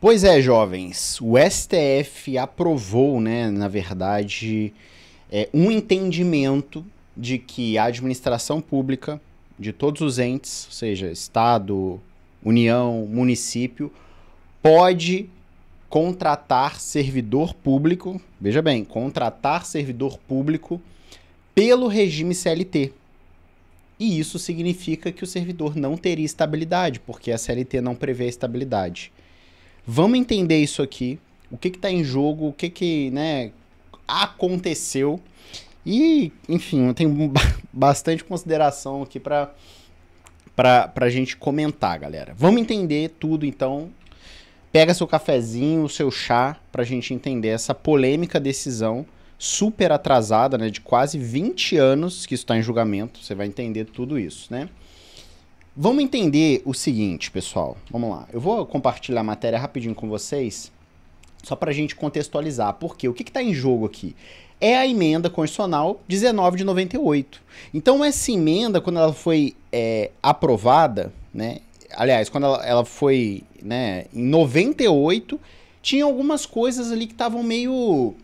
Pois é, jovens, o STF aprovou, né, na verdade, é, um entendimento de que a administração pública de todos os entes, ou seja, Estado, União, município, pode contratar servidor público, veja bem, contratar servidor público pelo regime CLT. E isso significa que o servidor não teria estabilidade, porque a CLT não prevê a estabilidade. Vamos entender isso aqui, o que está em jogo, o que que, né, aconteceu. E, enfim, eu tenho bastante consideração aqui para para a gente comentar, galera. Vamos entender tudo, então. Pega seu cafezinho, o seu chá, para a gente entender essa polêmica decisão super atrasada, né, de quase 20 anos que está em julgamento. Você vai entender tudo isso, né? Vamos entender o seguinte, pessoal. Vamos lá. Eu vou compartilhar a matéria rapidinho com vocês, só para a gente contextualizar. Porque o que está em jogo aqui? É a emenda constitucional 19 de 98. Então, essa emenda, quando ela foi é, aprovada, né? Aliás, quando ela, ela foi né, em 98, tinha algumas coisas ali que estavam meio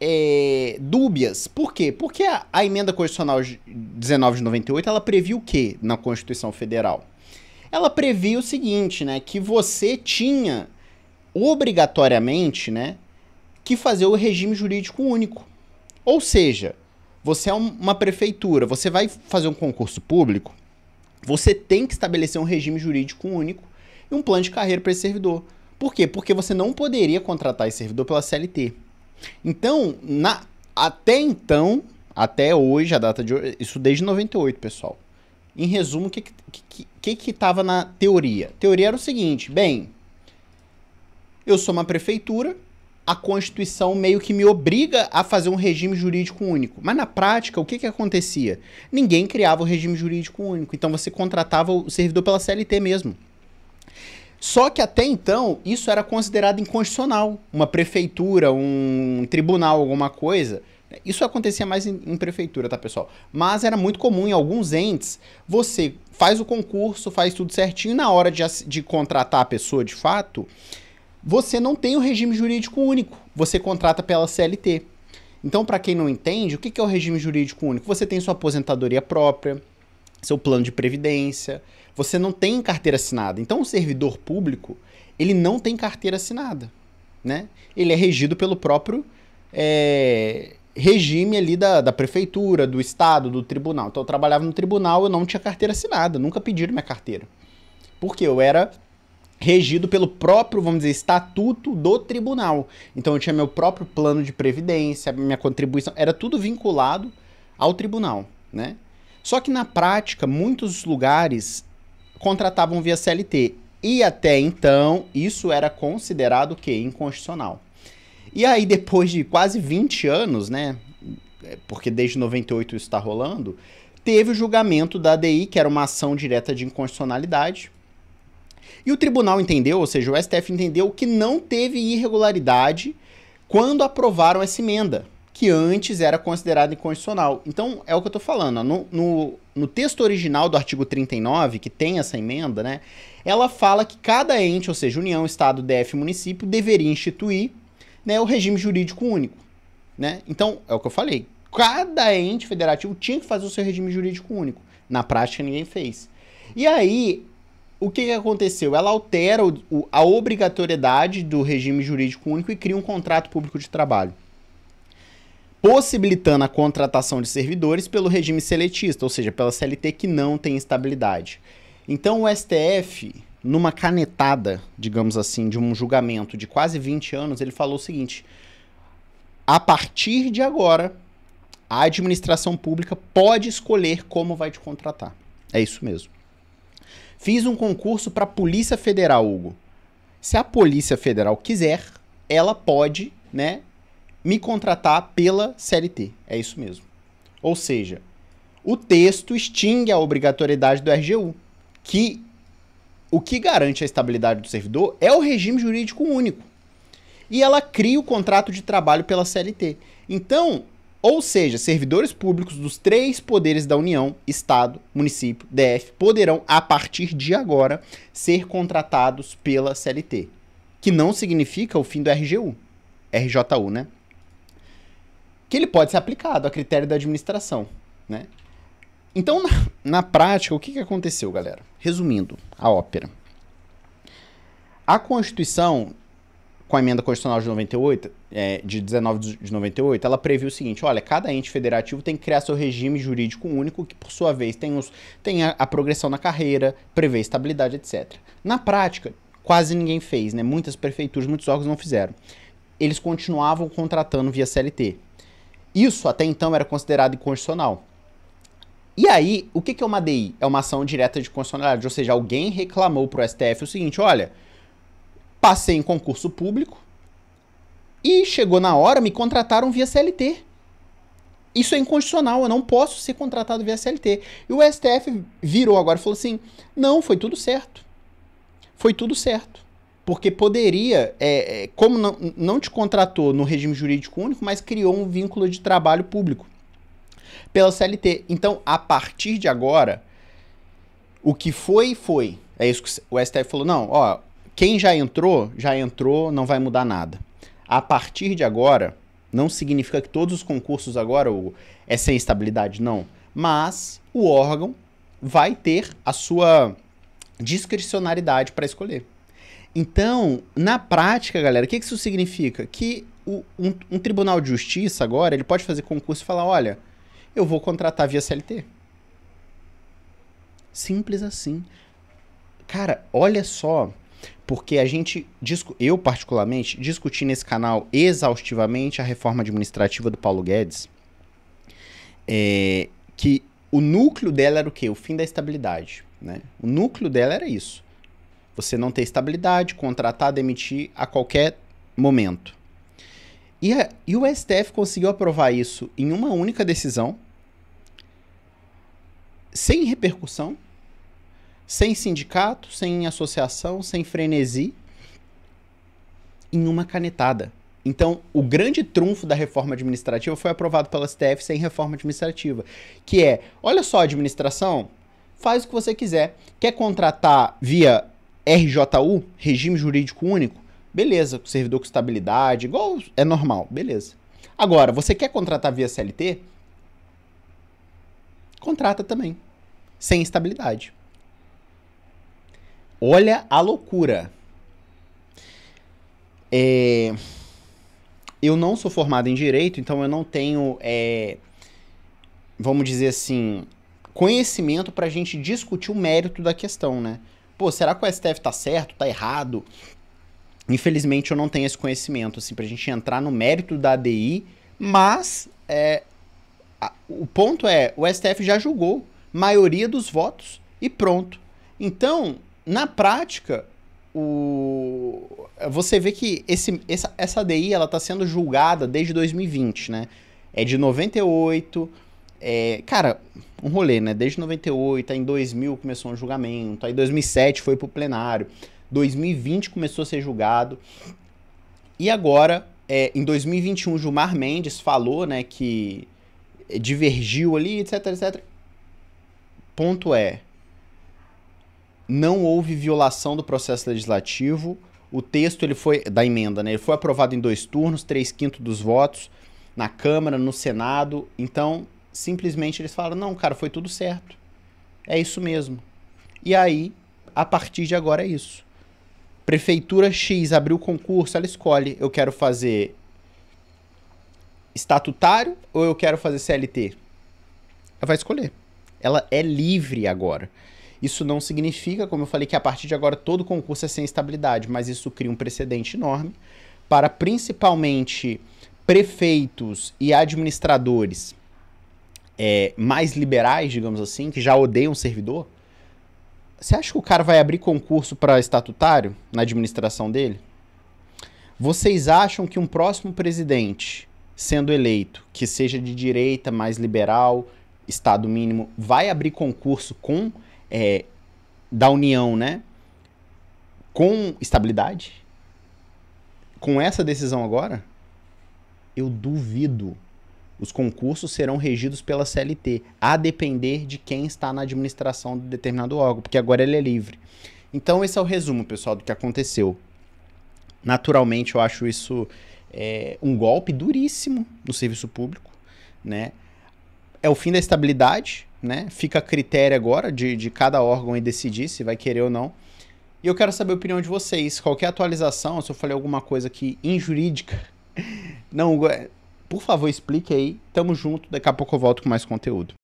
é, dúbias. Por quê? Porque a, a emenda constitucional 19 de 98 ela previu o que na Constituição Federal? Ela previa o seguinte, né, que você tinha obrigatoriamente, né, que fazer o regime jurídico único. Ou seja, você é uma prefeitura, você vai fazer um concurso público, você tem que estabelecer um regime jurídico único e um plano de carreira para esse servidor. Por quê? Porque você não poderia contratar esse servidor pela CLT. Então, na, até então, até hoje, a data de hoje, isso desde 98, pessoal. Em resumo, o que que, que, que na teoria? Teoria era o seguinte, bem, eu sou uma prefeitura, a Constituição meio que me obriga a fazer um regime jurídico único. Mas na prática, o que, que acontecia? Ninguém criava o regime jurídico único. Então você contratava o servidor pela CLT mesmo. Só que até então isso era considerado inconstitucional. Uma prefeitura, um tribunal, alguma coisa. Isso acontecia mais em, em, prefeitura, tá, pessoal? Mas era muito comum em alguns entes você faz o concurso, faz tudo certinho, na hora de, de contratar a pessoa de fato, você não tem o regime jurídico único. Você contrata pela CLT. Então, para quem não entende, o que é o regime jurídico único? Você tem sua aposentadoria própria, seu plano de previdência. Você não tem carteira assinada. Então, o servidor público, ele não tem carteira assinada. Né? Ele é regido pelo próprio é, regime ali da, da prefeitura, do estado, do tribunal. Então, eu trabalhava no tribunal, eu não tinha carteira assinada, nunca pediram minha carteira. Porque eu era regido pelo próprio, vamos dizer, estatuto do tribunal. Então eu tinha meu próprio plano de previdência, minha contribuição, era tudo vinculado ao tribunal, né? Só que na prática, muitos lugares contratavam via CLT. E até então, isso era considerado que inconstitucional. E aí, depois de quase 20 anos, né? É, porque desde 98 isso está rolando, teve o julgamento da ADI, que era uma ação direta de inconstitucionalidade. E o tribunal entendeu, ou seja, o STF entendeu que não teve irregularidade quando aprovaram essa emenda que antes era considerado inconstitucional. Então, é o que eu estou falando. No, no, no, texto original do artigo 39, que tem essa emenda, né, ela fala que cada ente, ou seja, União, Estado, DF município, deveria instituir né, o regime jurídico único. Né? Então, é o que eu falei. Cada ente federativo tinha que fazer o seu regime jurídico único. Na prática, ninguém fez. E aí, o que, que aconteceu? Ela altera o, o, a obrigatoriedade do regime jurídico único e cria um contrato público de trabalho possibilitando a contratação de servidores pelo regime seletista, ou seja, pela CLT que não tem estabilidade. Então o STF, numa canetada, digamos assim, de um julgamento de quase 20 anos, ele falou o seguinte: a partir de agora, a administração pública pode escolher como vai te contratar. É isso mesmo. Fiz um concurso para a Polícia Federal, Hugo. Se a Polícia Federal quiser, ela pode, né, me contratar pela CLT. É isso mesmo. Ou seja, o texto extingue a obrigatoriedade do RGU, que o que garante a estabilidade do servidor é o regime jurídico único. E ela cria o contrato de trabalho pela CLT. Então, ou seja, servidores públicos dos três poderes da União, Estado, Município, DF, poderão, a partir de agora, ser contratados pela CLT. Que não significa o fim do RGU. RJU, né? que ele pode ser aplicado a critério da administração, né? Então, na, na prática, o que, que aconteceu, galera? Resumindo a ópera. A Constituição, com a emenda constitucional de 98, é, de 19 de 98, ela previu o seguinte: olha, cada ente federativo tem que criar seu regime jurídico único, que por sua vez tem, os, tem a, a progressão na carreira, prevê estabilidade, etc. Na prática, quase ninguém fez, né? Muitas prefeituras, muitos órgãos não fizeram. Eles continuavam contratando via CLT. Isso até então era considerado inconstitucional. E aí, o que, é uma DI? É uma ação direta de constitucionalidade, ou seja, alguém reclamou para o STF o seguinte: olha, passei em concurso público e chegou na hora, me contrataram via CLT. Isso é inconstitucional, eu não posso ser contratado via CLT. E o STF virou agora e falou assim: não, foi tudo certo. Foi tudo certo porque poderia, é, é, como não, não te contratou no regime jurídico único, mas criou um vínculo de trabalho público pela CLT. Então, a partir de agora, o que foi, foi. É isso que o STF falou: não, ó, quem já entrou, já entrou, não vai mudar nada. A partir de agora, não significa que todos os concursos agora Hugo, é sem estabilidade, não. Mas o órgão vai ter a sua discricionariedade para escolher. Então, na prática, galera, o que, que isso significa? Que o, um, um tribunal de justiça agora, ele pode fazer concurso e falar, olha, eu vou contratar via CLT. Simples assim. Cara, olha só, porque a gente, eu particularmente, discuti nesse canal exaustivamente a reforma administrativa do Paulo Guedes, é, que o núcleo dela era o quê? O fim da estabilidade, né? O núcleo dela era isso você não ter estabilidade, contratar, demitir a qualquer momento. E, a, e o STF conseguiu aprovar isso em uma única decisão, sem repercussão, sem sindicato, sem associação, sem frenesi, em uma canetada. Então, o grande trunfo da reforma administrativa foi aprovado pela STF sem reforma administrativa, que é, olha só, administração, faz o que você quiser. Quer contratar via RJU, regime jurídico único, beleza, servidor com estabilidade, igual é normal, beleza. Agora, você quer contratar via CLT? Contrata também, sem estabilidade. Olha a loucura. É... Eu não sou formado em direito, então eu não tenho, é... vamos dizer assim, conhecimento para a gente discutir o mérito da questão, né? pô, será que o STF tá certo, tá errado? Infelizmente eu não tenho esse conhecimento, assim, pra gente entrar no mérito da ADI, mas é, a, o ponto é, o STF já julgou maioria dos votos e pronto. Então, na prática, o... você vê que esse, essa, essa ADI ela está sendo julgada desde 2020, né? É de 98, é, cara, um rolê, né? Desde 98, em 2000 começou um julgamento, aí 2007 foi pro plenário, 2020 começou a ser julgado. E agora, é, em 2021, Gilmar Mendes falou, né, que divergiu ali, etc, etc. Ponto é, não houve violação do processo legislativo. O texto ele foi da emenda, né? Ele foi aprovado em dois turnos, três quintos dos votos na Câmara, no Senado. Então, simplesmente eles falaram: não, cara, foi tudo certo. É isso mesmo. E aí, a partir de agora é isso. Prefeitura X abriu o concurso, ela escolhe: eu quero fazer estatutário ou eu quero fazer CLT? Ela vai escolher. Ela é livre agora. Isso não significa, como eu falei, que a partir de agora todo concurso é sem estabilidade, mas isso cria um precedente enorme para principalmente prefeitos e administradores é, mais liberais, digamos assim, que já odeiam servidor, você acha que o cara vai abrir concurso para estatutário na administração dele? Vocês acham que um próximo presidente, sendo eleito, que seja de direita, mais liberal, Estado mínimo, vai abrir concurso com é, da União, né? Com estabilidade? Com essa decisão agora? Eu duvido os concursos serão regidos pela CLT, a depender de quem está na administração de determinado órgão, porque agora ele é livre. Então, esse é o resumo, pessoal, do que aconteceu. Naturalmente, eu acho isso é, um golpe duríssimo no serviço público, né? É o fim da estabilidade, né? Fica a critério agora de, de cada órgão e decidir se vai querer ou não. E eu quero saber a opinião de vocês. Qualquer atualização, se eu falei alguma coisa aqui injurídica, não por favor, explique aí. Tamo junto. Daqui a pouco eu volto com mais conteúdo.